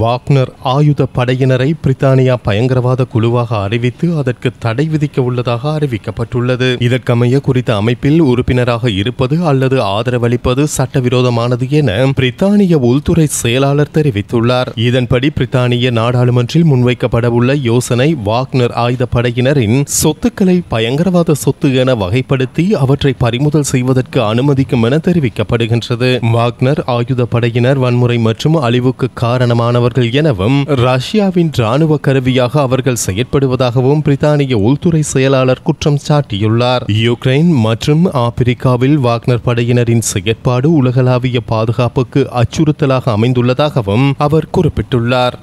Wagner ஆயுத படையினரை பிரித்தானியா பயங்கரவாத குழுவாக அறிவித்து அதற்கு தடை விதிக்க உள்ளதாக அறிவிக்கப்பட்டுள்ளது இதற்கமைய குறித்த அமைப்பில் உறுப்பினராக இருப்பது அல்லது ஆதரவளிப்பது சட்டவிரோதமானது என பிரித்தானிய உள்துறை செயலாளர் தெரிவித்துள்ளார் இதன்படி பிரித்தானிய நாடாளுமன்றில் முன்வைக்கப்படவுள்ள யோசனை வாக்னர் ஆயுத படையினரின் சொத்துக்களை பயங்கரவாத சொத்து என வகைப்படுத்தி அவற்றை பறிமுதல் செய்வதற்கு அனுமதிக்கும் என தெரிவிக்கப்படுகின்றது வாக்னர் ஆயுத படையினர் வன்முறை மற்றும் அழிவுக்கு காரணமான தொடர்பானவர்கள் எனவும் ரஷ்யாவின் ராணுவ கருவியாக அவர்கள் செயற்படுவதாகவும் பிரித்தானிய உள்துறை செயலாளர் குற்றம் சாட்டியுள்ளார் யுக்ரைன் மற்றும் ஆப்பிரிக்காவில் வாக்னர் படையினரின் செயற்பாடு உலகளாவிய பாதுகாப்புக்கு அச்சுறுத்தலாக அமைந்துள்ளதாகவும் அவர் குறிப்பிட்டுள்ளார்